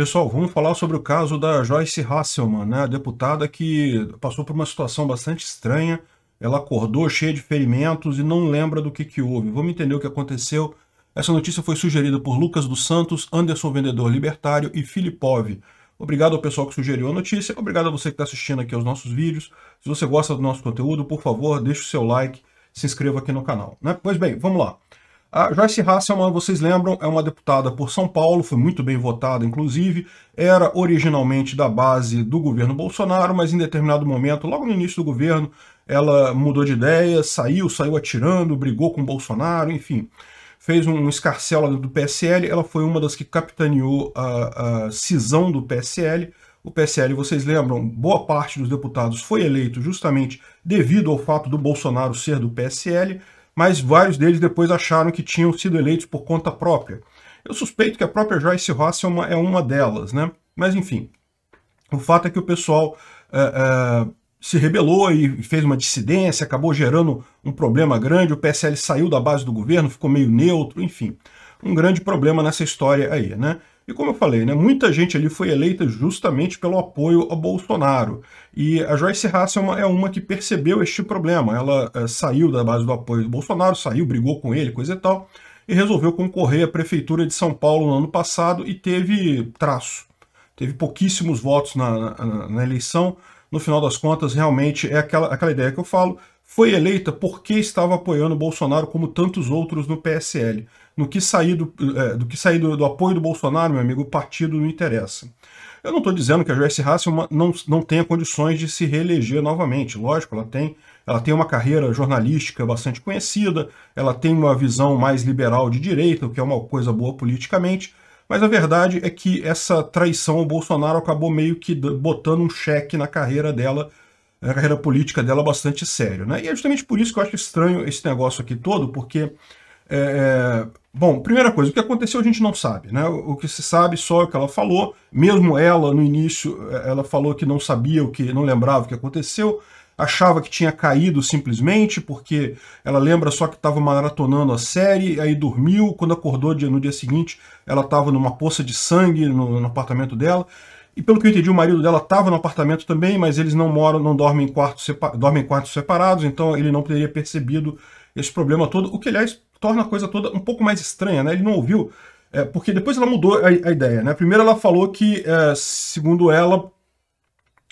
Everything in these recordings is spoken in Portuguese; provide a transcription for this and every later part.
Pessoal, vamos falar sobre o caso da Joyce Hasselman, né? a deputada que passou por uma situação bastante estranha. Ela acordou cheia de ferimentos e não lembra do que, que houve. Vamos entender o que aconteceu. Essa notícia foi sugerida por Lucas dos Santos, Anderson Vendedor Libertário e Filipov. Obrigado ao pessoal que sugeriu a notícia. Obrigado a você que está assistindo aqui aos nossos vídeos. Se você gosta do nosso conteúdo, por favor, deixe o seu like, se inscreva aqui no canal. Né? Pois bem, vamos lá. A Joyce Hasselman, vocês lembram, é uma deputada por São Paulo, foi muito bem votada, inclusive. Era originalmente da base do governo Bolsonaro, mas em determinado momento, logo no início do governo, ela mudou de ideia, saiu, saiu atirando, brigou com Bolsonaro, enfim. Fez um escarcela do PSL. Ela foi uma das que capitaneou a, a cisão do PSL. O PSL, vocês lembram, boa parte dos deputados foi eleito justamente devido ao fato do Bolsonaro ser do PSL mas vários deles depois acharam que tinham sido eleitos por conta própria. Eu suspeito que a própria Joyce Ross é uma, é uma delas, né? Mas enfim, o fato é que o pessoal é, é, se rebelou e fez uma dissidência, acabou gerando um problema grande, o PSL saiu da base do governo, ficou meio neutro, enfim. Um grande problema nessa história aí, né? E como eu falei, né, muita gente ali foi eleita justamente pelo apoio a Bolsonaro. E a Joyce Hasselman é uma que percebeu este problema. Ela é, saiu da base do apoio do Bolsonaro, saiu, brigou com ele, coisa e tal, e resolveu concorrer à Prefeitura de São Paulo no ano passado e teve traço. Teve pouquíssimos votos na, na, na eleição. No final das contas, realmente é aquela, aquela ideia que eu falo foi eleita porque estava apoiando Bolsonaro como tantos outros no PSL. No que sair do, é, do, que sair do, do, apoio do Bolsonaro, meu amigo, o partido não interessa. Eu não estou dizendo que a Joyce Hasselman é não, não tenha condições de se reeleger novamente. Lógico, ela tem, ela tem uma carreira jornalística bastante conhecida, ela tem uma visão mais liberal de direita, o que é uma coisa boa politicamente, mas a verdade é que essa traição ao Bolsonaro acabou meio que botando um cheque na carreira dela é a carreira política dela bastante sério. Né? E é justamente por isso que eu acho estranho esse negócio aqui todo, porque. É, é, bom, primeira coisa, o que aconteceu a gente não sabe, né? O que se sabe só é o que ela falou. Mesmo ela, no início, é, ela falou que não sabia o que, não lembrava o que aconteceu, achava que tinha caído simplesmente, porque ela lembra só que estava maratonando a série, aí dormiu, quando acordou no dia seguinte, ela estava numa poça de sangue no, no apartamento dela. E pelo que eu entendi, o marido dela estava no apartamento também, mas eles não moram, não dormem em quartos, dormem em quartos separados, então ele não teria percebido esse problema todo, o que, aliás, torna a coisa toda um pouco mais estranha, né? Ele não ouviu, é, porque depois ela mudou a, a, ideia, né? Primeiro ela falou que, é, segundo ela,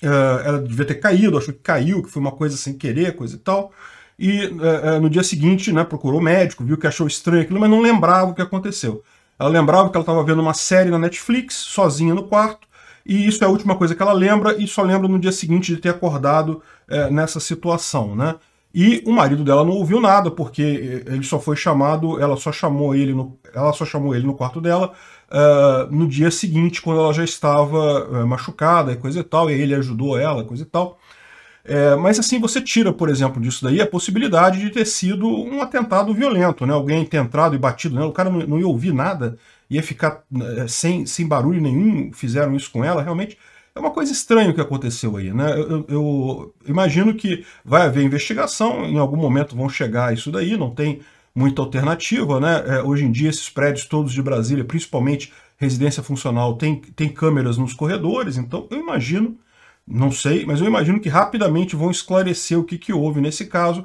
é, ela devia ter caído, achou que caiu, que foi uma coisa sem querer, coisa e tal. E é, é, no dia seguinte, né, procurou médico, viu que achou estranho aquilo, mas não lembrava o que aconteceu. Ela lembrava que ela estava vendo uma série na Netflix, sozinha no quarto, e isso é a última coisa que ela lembra e só lembra no dia seguinte de ter acordado é, nessa situação, né? E o marido dela não ouviu nada porque é, ele só foi chamado, ela só chamou ele no, ela só chamou ele no quarto dela uh, no dia seguinte quando ela já estava uh, machucada e coisa e tal e ele ajudou ela coisa e tal. É, mas assim você tira, por exemplo, disso daí a possibilidade de ter sido um atentado violento, né? Alguém ter entrado e batido nela, né? o cara não, não ia ouvir nada ia ficar eh, sem, sem barulho nenhum, fizeram isso com ela, realmente é uma coisa estranha o que aconteceu aí, né? Eu, eu, imagino que vai haver investigação, em algum momento vão chegar isso daí, não tem muita alternativa, né? É, hoje em dia, esses prédios todos de Brasília, principalmente residência funcional, tem, tem câmeras nos corredores, então eu imagino, não sei, mas eu imagino que rapidamente vão esclarecer o que, que houve nesse caso,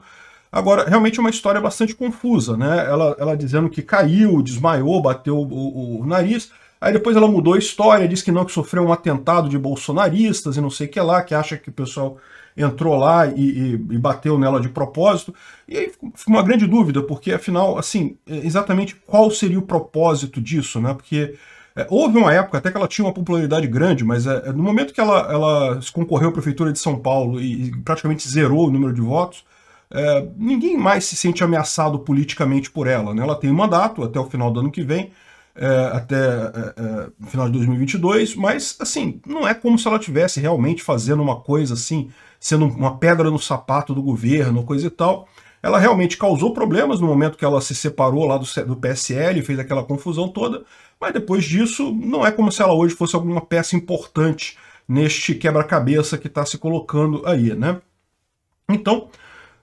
Agora, realmente é uma história bastante confusa, né? Ela, ela dizendo que caiu, desmaiou, bateu o, o, o nariz. Aí depois ela mudou a história, diz que não, que sofreu um atentado de bolsonaristas e não sei o que lá, que acha que o pessoal entrou lá e, e, e bateu nela de propósito. E aí fica uma grande dúvida, porque afinal, assim, é exatamente qual seria o propósito disso, né? Porque é, houve uma época até que ela tinha uma popularidade grande, mas é, no momento que ela, ela concorreu à Prefeitura de São Paulo e, e praticamente zerou o número de votos, é, ninguém mais se sente ameaçado politicamente por ela. Né? Ela tem um mandato até o final do ano que vem, é, até é, é final de 2022, mas assim, não é como se ela tivesse realmente fazendo uma coisa assim, sendo uma pedra no sapato do governo, coisa e tal. Ela realmente causou problemas no momento que ela se separou lá do, do PSL, fez aquela confusão toda, mas depois disso, não é como se ela hoje fosse alguma peça importante neste quebra-cabeça que está se colocando aí, né? Então,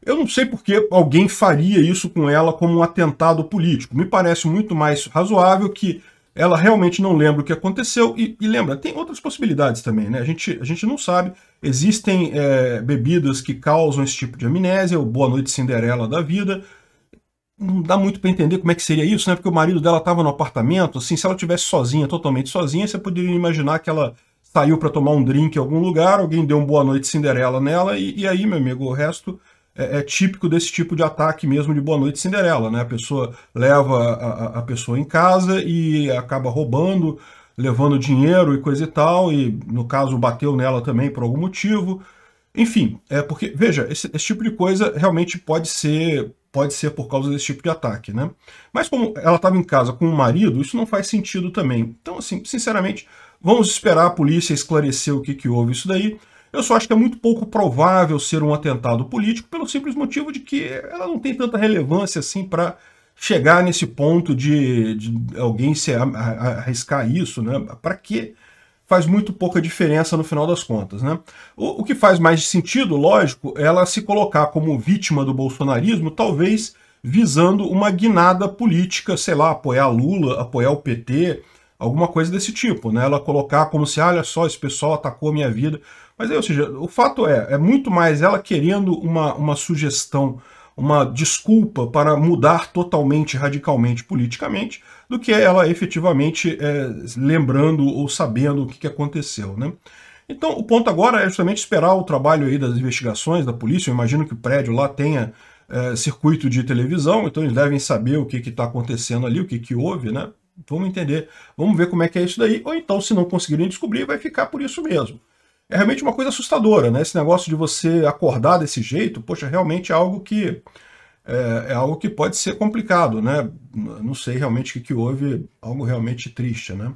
eu não sei por que alguém faria isso com ela como um atentado político. Me parece muito mais razoável que ela realmente não lembra o que aconteceu. E, e lembra, tem outras possibilidades também, né? A gente, a gente não sabe. Existem é, bebidas que causam esse tipo de amnésia, o Boa Noite Cinderela da vida. Não dá muito para entender como é que seria isso, né? Porque o marido dela estava no apartamento, assim, se ela estivesse sozinha, totalmente sozinha, você poderia imaginar que ela saiu para tomar um drink em algum lugar, alguém deu um Boa Noite Cinderela nela, e, e aí, meu amigo, o resto é, é, típico desse tipo de ataque mesmo de Boa Noite Cinderela, né? A pessoa leva a, a pessoa em casa e acaba roubando, levando dinheiro e coisa e tal, e no caso bateu nela também por algum motivo. Enfim, é porque, veja, esse, esse tipo de coisa realmente pode ser pode ser por causa desse tipo de ataque, né? Mas como ela estava em casa com o marido, isso não faz sentido também. Então, assim, sinceramente, vamos esperar a polícia esclarecer o que, que houve isso daí. Eu só acho que é muito pouco provável ser um atentado político pelo simples motivo de que ela não tem tanta relevância assim para chegar nesse ponto de, de alguém se arriscar isso, né? Para quê? Faz muito pouca diferença no final das contas, né? O, o que faz mais sentido, lógico, é ela se colocar como vítima do bolsonarismo, talvez visando uma guinada política, sei lá, apoiar Lula, apoiar o PT, alguma coisa desse tipo, né? Ela colocar como se, olha só, esse pessoal atacou a minha vida. Mas aí, ou seja, o fato é, é muito mais ela querendo uma, uma sugestão, uma desculpa para mudar totalmente, radicalmente, politicamente, do que ela efetivamente é, lembrando ou sabendo o que, que aconteceu, né? Então, o ponto agora é justamente esperar o trabalho aí das investigações da polícia. Eu imagino que o prédio lá tenha é, circuito de televisão, então eles devem saber o que está acontecendo ali, o que, que houve, né? Vamos entender, vamos ver como é que é isso daí, ou então, se não conseguirem descobrir, vai ficar por isso mesmo. É realmente uma coisa assustadora, né? Esse negócio de você acordar desse jeito, poxa, é realmente é algo que é, é algo que pode ser complicado, né? Não sei realmente o que, que houve, algo realmente triste, né?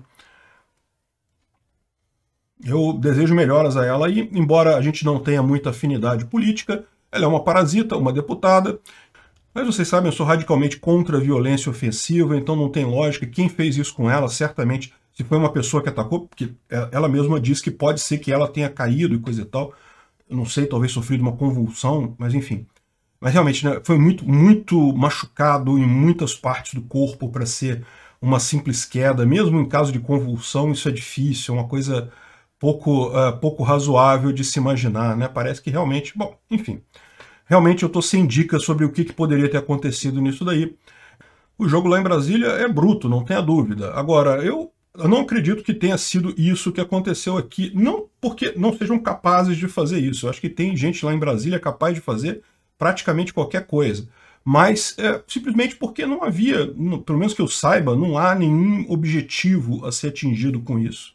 Eu desejo melhoras a ela e, embora a gente não tenha muita afinidade política, ela é uma parasita, uma deputada, mas vocês sabem, eu sou radicalmente contra a violência ofensiva, então não tem lógica. Quem fez isso com ela, certamente, se foi uma pessoa que atacou, porque é, ela mesma diz que pode ser que ela tenha caído e coisa e tal. Eu não sei, talvez sofrido uma convulsão, mas enfim. Mas realmente, né, foi muito, muito machucado em muitas partes do corpo para ser uma simples queda. Mesmo em caso de convulsão, isso é difícil, é uma coisa pouco, uh, pouco razoável de se imaginar, né? Parece que realmente, bom, enfim. Realmente eu estou sem dicas sobre o que, que poderia ter acontecido nisso daí. O jogo lá em Brasília é bruto, não tenha dúvida. Agora, eu eu não acredito que tenha sido isso que aconteceu aqui, não porque não sejam capazes de fazer isso. Eu acho que tem gente lá em Brasília capaz de fazer praticamente qualquer coisa. Mas é, simplesmente porque não havia, pelo menos que eu saiba, não há nenhum objetivo a ser atingido com isso.